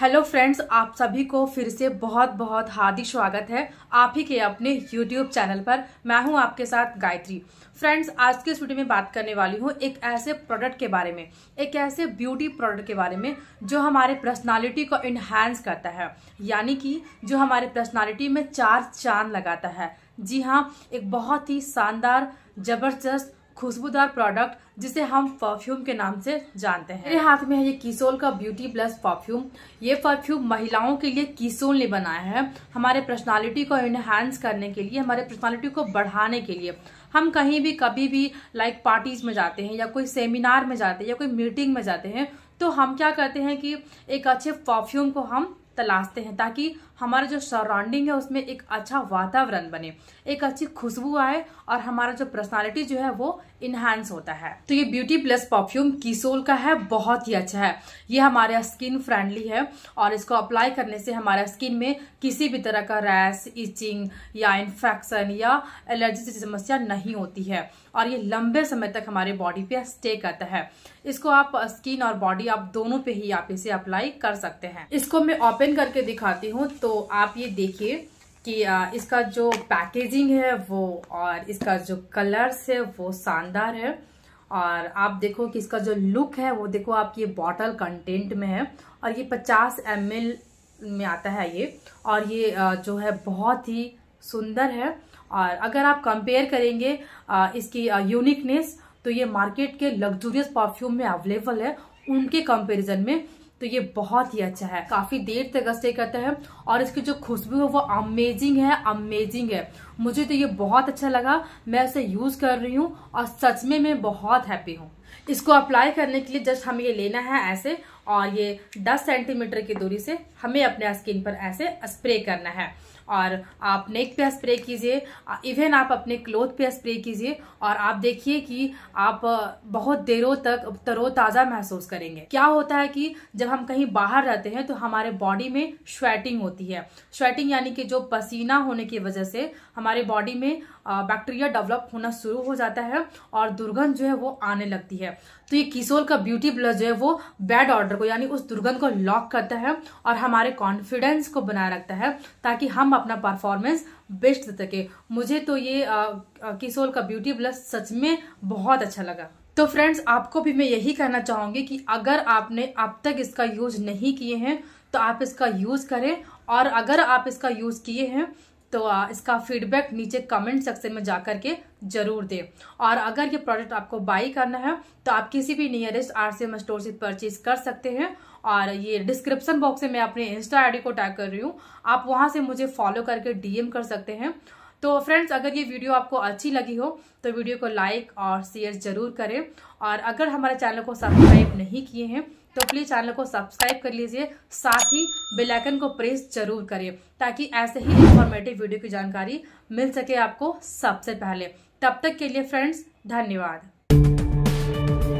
hello friends आप सभी को फिर से बहुत बहुत हार्दिक स्वागत है आप ही के अपने यूट्यूब चैनल पर मैं हूं आपके साथ गायत्री फ्रेंड्स आज के इस वीडियो में बात करने वाली हूं एक ऐसे प्रोडक्ट के बारे में एक ऐसे ब्यूटी प्रोडक्ट के बारे में जो हमारे पर्सनालिटी को इन्हांस करता है यानी कि जो हमारे पर्सनैलिटी में चार चांद लगाता है जी हाँ एक बहुत ही शानदार जबरदस्त खुशबूदार प्रोडक्ट जिसे हम परफ्यूम के नाम से जानते हैं मेरे हाथ में है ये किसोल का ब्यूटी प्लस परफ्यूम ये परफ्यूम महिलाओं के लिए किसोल ने बनाया है हमारे पर्सनालिटी को इन्हांस करने के लिए हमारे पर्सनालिटी को बढ़ाने के लिए हम कहीं भी कभी भी लाइक पार्टीज में जाते हैं या कोई सेमिनार में जाते हैं या कोई मीटिंग में जाते हैं तो हम क्या करते हैं कि एक अच्छे परफ्यूम को हम तलाशते हैं ताकि हमारा जो सराउंडिंग है उसमें एक अच्छा वातावरण बने एक अच्छी खुशबू आए और हमारा जो पर्सनालिटी जो है वो इन्हांस होता है तो ये ब्यूटी प्लस परफ्यूम कीसोल का है बहुत ही अच्छा है ये हमारे स्किन फ्रेंडली है और इसको अप्लाई करने से हमारे स्किन में किसी भी तरह का रैश इचिंग या इन्फेक्शन या एलर्जी जैसी समस्या नहीं होती है और ये लंबे समय तक हमारे बॉडी पे स्टे करता है इसको आप स्किन और बॉडी आप दोनों पे ही आप इसे अप्लाई कर सकते हैं इसको मैं ओपन करके दिखाती हूँ तो तो आप ये देखिए कि इसका जो पैकेजिंग है वो और इसका जो कलर्स है वो शानदार है और आप देखो कि इसका जो लुक है वो देखो आपकी बॉटल कंटेंट में है और ये 50 एम में आता है ये और ये जो है बहुत ही सुंदर है और अगर आप कंपेयर करेंगे इसकी यूनिकनेस तो ये मार्केट के लग्जूरियस परफ्यूम में अवेलेबल है उनके कंपैरिजन में तो ये बहुत ही अच्छा है काफी देर तक स्टे करता है और इसकी जो खुशबू है वो अमेजिंग है अमेजिंग है मुझे तो ये बहुत अच्छा लगा मैं इसे यूज कर रही हूँ और सच में मैं बहुत हैप्पी हूँ इसको अप्लाई करने के लिए जस्ट हमें ये लेना है ऐसे और ये 10 सेंटीमीटर की दूरी से हमें अपने स्किन पर ऐसे स्प्रे करना है और आप नेक पे स्प्रे कीजिए इवन आप अपने क्लोथ पे स्प्रे कीजिए और आप देखिए कि आप बहुत देरों तक तरोताज़ा महसूस करेंगे क्या होता है कि जब हम कहीं बाहर रहते हैं तो हमारे बॉडी में श्वेटिंग होती है श्वेटिंग यानी कि जो पसीना होने की वजह से हमारे बॉडी में बैक्टीरिया डेवलप होना शुरू हो जाता है और दुर्गंध जो है वो आने लगती है तो ये किशोर का ब्यूटी ब्लश जो है वो बैड ऑर्डर को यानी उस दुर्गंध को लॉक करता है और हमारे कॉन्फिडेंस को बनाए रखता है ताकि हम अपना परफॉर्मेंस बेस्ट दे सके मुझे तो ये किसोल का ब्यूटी ब्लस सच में बहुत अच्छा लगा तो फ्रेंड्स आपको भी मैं यही कहना चाहूंगी कि अगर आपने अब तक इसका यूज नहीं किए हैं तो आप इसका यूज़ करें और अगर आप इसका यूज़ किए हैं तो इसका फीडबैक नीचे कमेंट सेक्शन में जाकर के जरूर दें और अगर ये प्रोडक्ट आपको बाई करना है तो आप किसी भी नियरेस्ट आरसीएम स्टोर से परचेज कर सकते हैं और ये डिस्क्रिप्शन बॉक्स में मैं अपने इंस्टा आईडी को टैग कर रही हूँ आप वहाँ से मुझे फॉलो करके डीएम कर सकते हैं तो फ्रेंड्स अगर ये वीडियो आपको अच्छी लगी हो तो वीडियो को लाइक और शेयर जरूर करें और अगर हमारे चैनल को सब्सक्राइब नहीं किए हैं तो प्लीज़ चैनल को सब्सक्राइब कर लीजिए साथ ही बेल आइकन को प्रेस जरूर करें ताकि ऐसे ही इंफॉर्मेटिव वीडियो की जानकारी मिल सके आपको सबसे पहले तब तक के लिए फ्रेंड्स धन्यवाद